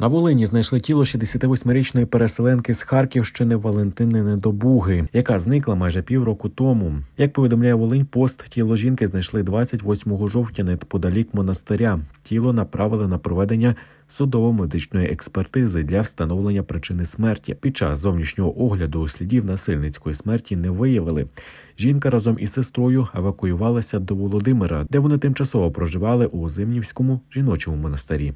На Волині знайшли тіло 68-річної переселенки з Харківщини Валентини Недобуги, яка зникла майже півроку тому. Як повідомляє Волинь, пост тіло жінки знайшли 28 жовтня неподалік монастиря. Тіло направили на проведення судово-медичної експертизи для встановлення причини смерті. Під час зовнішнього огляду слідів насильницької смерті не виявили. Жінка разом із сестрою евакуювалася до Володимира, де вони тимчасово проживали у Зимнівському жіночому монастирі.